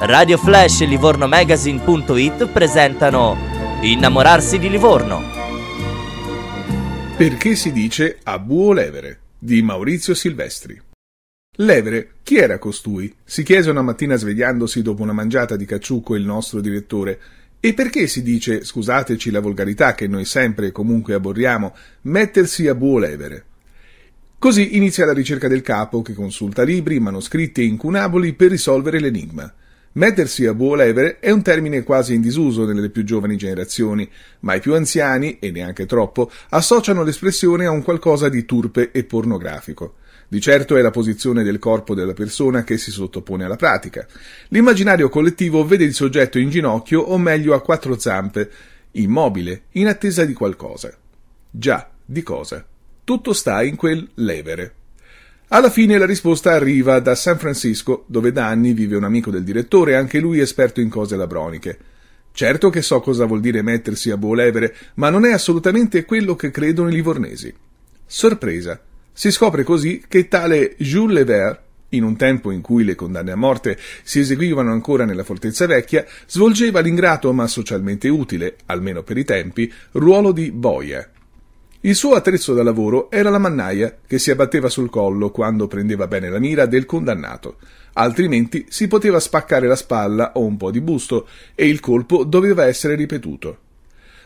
Radio Flash e Magazine.it presentano Innamorarsi di Livorno. Perché si dice a buo levere di Maurizio Silvestri. Levere, chi era costui? si chiese una mattina svegliandosi dopo una mangiata di cacciucco il nostro direttore. E perché si dice, scusateci la volgarità che noi sempre e comunque aborriamo, mettersi a buo levere? Così inizia la ricerca del capo, che consulta libri, manoscritti e incunaboli per risolvere l'enigma. Mettersi a buon levere è un termine quasi in disuso nelle più giovani generazioni, ma i più anziani, e neanche troppo, associano l'espressione a un qualcosa di turpe e pornografico. Di certo è la posizione del corpo della persona che si sottopone alla pratica. L'immaginario collettivo vede il soggetto in ginocchio o meglio a quattro zampe, immobile, in attesa di qualcosa. Già, di cosa? tutto sta in quel levere. Alla fine la risposta arriva da San Francisco, dove da anni vive un amico del direttore, anche lui esperto in cose labroniche. Certo che so cosa vuol dire mettersi a buon levere, ma non è assolutamente quello che credono i livornesi. Sorpresa. Si scopre così che tale Jules Levert, in un tempo in cui le condanne a morte si eseguivano ancora nella fortezza vecchia, svolgeva l'ingrato ma socialmente utile, almeno per i tempi, ruolo di boia, il suo attrezzo da lavoro era la mannaia che si abbatteva sul collo quando prendeva bene la mira del condannato, altrimenti si poteva spaccare la spalla o un po' di busto e il colpo doveva essere ripetuto.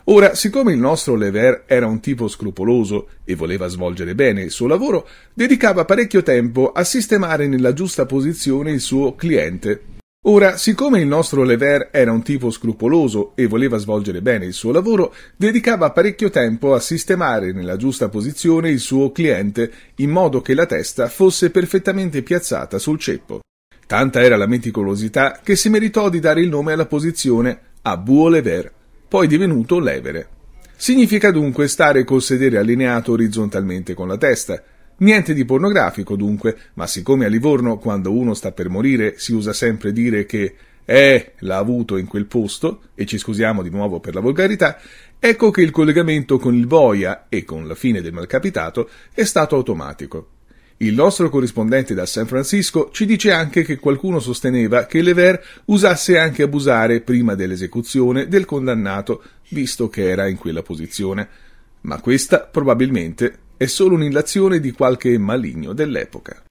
Ora, siccome il nostro Lever era un tipo scrupoloso e voleva svolgere bene il suo lavoro, dedicava parecchio tempo a sistemare nella giusta posizione il suo cliente Ora, siccome il nostro Lever era un tipo scrupoloso e voleva svolgere bene il suo lavoro, dedicava parecchio tempo a sistemare nella giusta posizione il suo cliente in modo che la testa fosse perfettamente piazzata sul ceppo. Tanta era la meticolosità che si meritò di dare il nome alla posizione a Buo Lever, poi divenuto levere. Significa dunque stare col sedere allineato orizzontalmente con la testa, Niente di pornografico dunque, ma siccome a Livorno quando uno sta per morire si usa sempre dire che eh, l'ha avuto in quel posto, e ci scusiamo di nuovo per la volgarità, ecco che il collegamento con il boia e con la fine del malcapitato è stato automatico. Il nostro corrispondente da San Francisco ci dice anche che qualcuno sosteneva che Lever usasse anche abusare prima dell'esecuzione del condannato, visto che era in quella posizione. Ma questa probabilmente è solo un'illazione di qualche maligno dell'epoca.